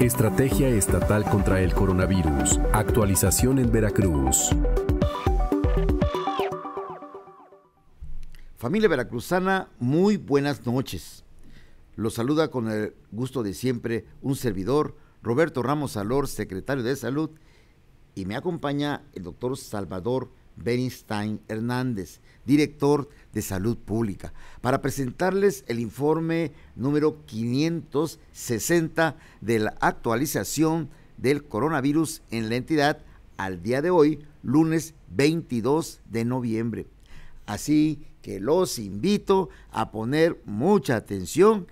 Estrategia Estatal contra el Coronavirus. Actualización en Veracruz. Familia veracruzana, muy buenas noches. Los saluda con el gusto de siempre un servidor, Roberto Ramos Alor, secretario de Salud, y me acompaña el doctor Salvador Bernstein Hernández, director de Salud Pública, para presentarles el informe número 560 de la actualización del coronavirus en la entidad al día de hoy, lunes 22 de noviembre. Así que los invito a poner mucha atención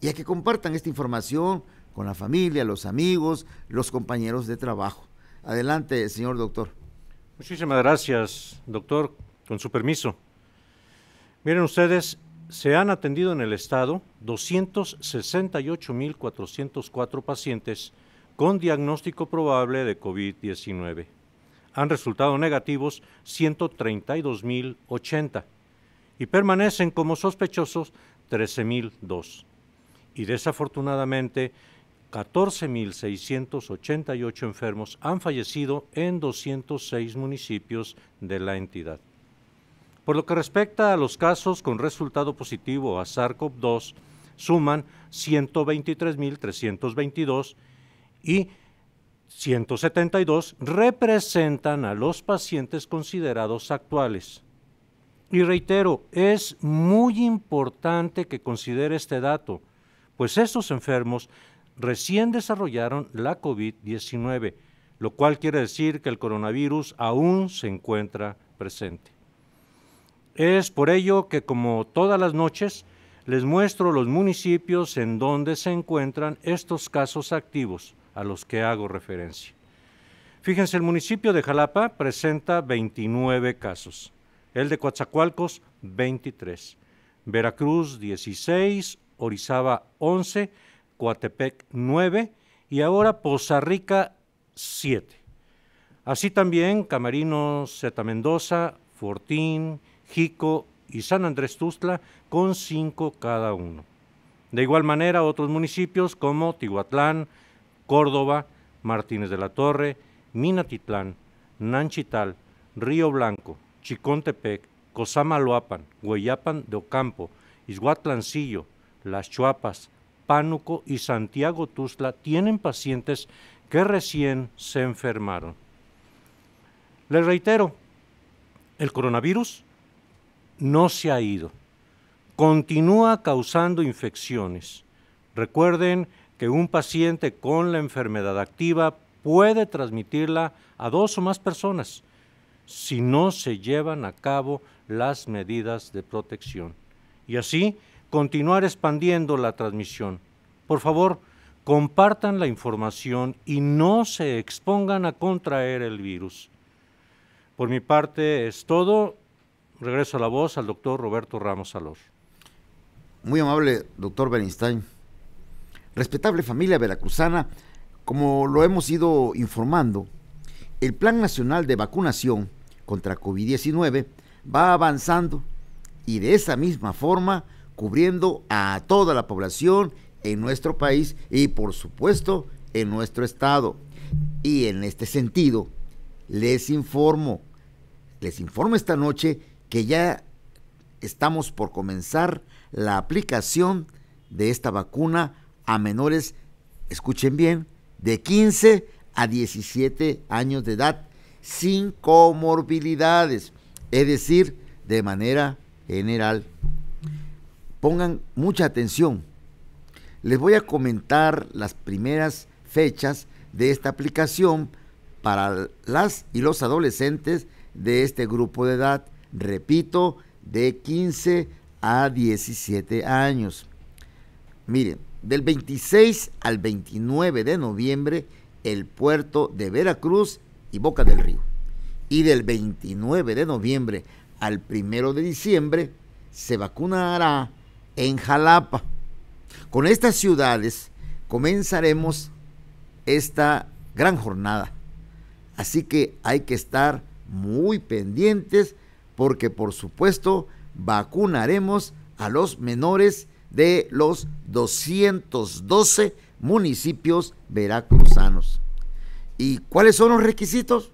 y a que compartan esta información con la familia, los amigos, los compañeros de trabajo. Adelante, señor doctor. Muchísimas gracias, doctor, con su permiso. Miren ustedes, se han atendido en el estado 268.404 pacientes con diagnóstico probable de COVID-19. Han resultado negativos 132.080 y permanecen como sospechosos 13.002. Y desafortunadamente, 14.688 enfermos han fallecido en 206 municipios de la entidad. Por lo que respecta a los casos con resultado positivo a SARS-CoV-2, suman 123.322 y 172 representan a los pacientes considerados actuales. Y reitero, es muy importante que considere este dato, pues estos enfermos recién desarrollaron la COVID-19, lo cual quiere decir que el coronavirus aún se encuentra presente. Es por ello que como todas las noches, les muestro los municipios en donde se encuentran estos casos activos a los que hago referencia. Fíjense, el municipio de Jalapa presenta 29 casos, el de Coatzacoalcos 23, Veracruz 16, Orizaba 11, Coatepec 9 y ahora Poza Rica 7. Así también Camarino, Zeta Mendoza, Fortín, Jico y San Andrés Tustla, con 5 cada uno. De igual manera otros municipios como Tihuatlán, Córdoba, Martínez de la Torre, Minatitlán, Nanchital, Río Blanco, Chicontepec, Cosamaloapan, Hueyapan de Ocampo, Ishuatlancillo, Las Chuapas, Pánuco y Santiago Tuzla tienen pacientes que recién se enfermaron. Les reitero, el coronavirus no se ha ido. Continúa causando infecciones. Recuerden que un paciente con la enfermedad activa puede transmitirla a dos o más personas si no se llevan a cabo las medidas de protección. Y así, continuar expandiendo la transmisión. Por favor, compartan la información y no se expongan a contraer el virus. Por mi parte es todo. Regreso a la voz al doctor Roberto Ramos Salor. Muy amable, doctor Bernstein. Respetable familia veracruzana, como lo hemos ido informando, el Plan Nacional de Vacunación contra COVID-19 va avanzando y de esa misma forma cubriendo a toda la población en nuestro país y por supuesto en nuestro estado. Y en este sentido, les informo, les informo esta noche que ya estamos por comenzar la aplicación de esta vacuna a menores, escuchen bien, de 15 a 17 años de edad sin comorbilidades, es decir, de manera general. Pongan mucha atención. Les voy a comentar las primeras fechas de esta aplicación para las y los adolescentes de este grupo de edad, repito, de 15 a 17 años. Miren, del 26 al 29 de noviembre, el puerto de Veracruz y Boca del Río. Y del 29 de noviembre al 1 de diciembre, se vacunará en Jalapa. Con estas ciudades comenzaremos esta gran jornada. Así que hay que estar muy pendientes porque por supuesto vacunaremos a los menores de los 212 municipios veracruzanos. ¿Y cuáles son los requisitos?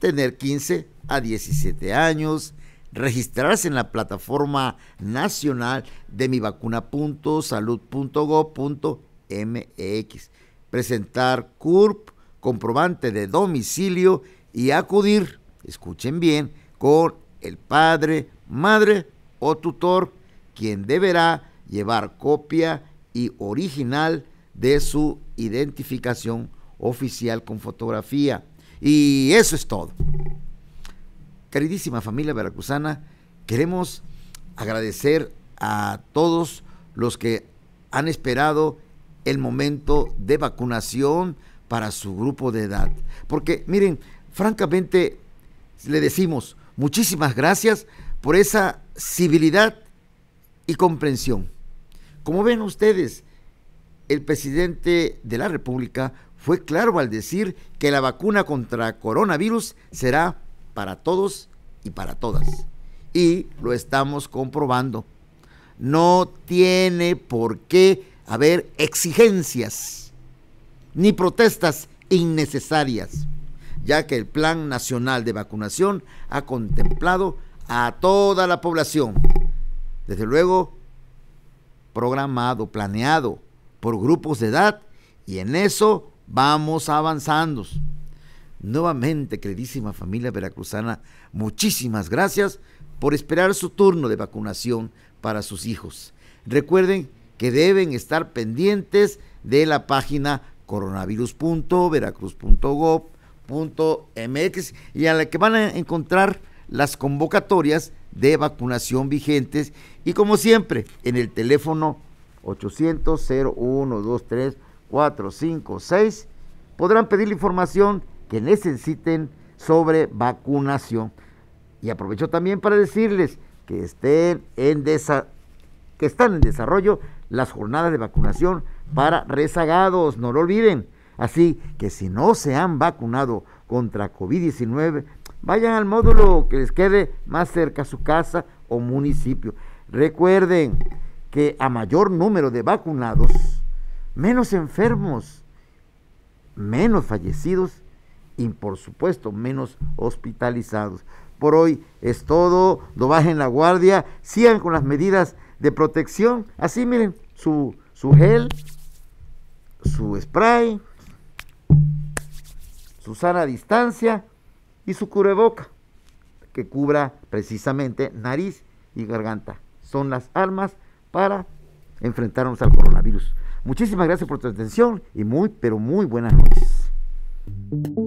Tener 15 a 17 años, registrarse en la plataforma nacional de mi vacuna.salud.gov.mx. presentar CURP, comprobante de domicilio y acudir, escuchen bien, con el padre, madre o tutor, quien deberá llevar copia y original de su identificación oficial con fotografía. Y eso es todo. Queridísima familia veracruzana, queremos agradecer a todos los que han esperado el momento de vacunación para su grupo de edad. Porque miren, francamente le decimos muchísimas gracias por esa civilidad y comprensión. Como ven ustedes, el presidente de la República fue claro al decir que la vacuna contra coronavirus será para todos y para todas. Y lo estamos comprobando. No tiene por qué haber exigencias ni protestas innecesarias, ya que el Plan Nacional de Vacunación ha contemplado a toda la población. Desde luego, programado, planeado por grupos de edad, y en eso vamos avanzando. Nuevamente, queridísima familia veracruzana, muchísimas gracias por esperar su turno de vacunación para sus hijos. Recuerden que deben estar pendientes de la página coronavirus.veracruz.gov.mx y a la que van a encontrar las convocatorias de vacunación vigentes y como siempre en el teléfono 800 0123 456 podrán pedir la información que necesiten sobre vacunación. Y aprovecho también para decirles que, estén en que están en desarrollo las jornadas de vacunación para rezagados, no lo olviden. Así que si no se han vacunado contra COVID-19, vayan al módulo que les quede más cerca a su casa o municipio. Recuerden que a mayor número de vacunados, menos enfermos, menos fallecidos y por supuesto menos hospitalizados. Por hoy es todo, no bajen la guardia, sigan con las medidas de protección, así miren su, su gel, su spray, su sana distancia y su cubreboca que cubra precisamente nariz y garganta. Son las armas para enfrentarnos al coronavirus. Muchísimas gracias por tu atención y muy, pero muy buenas noches.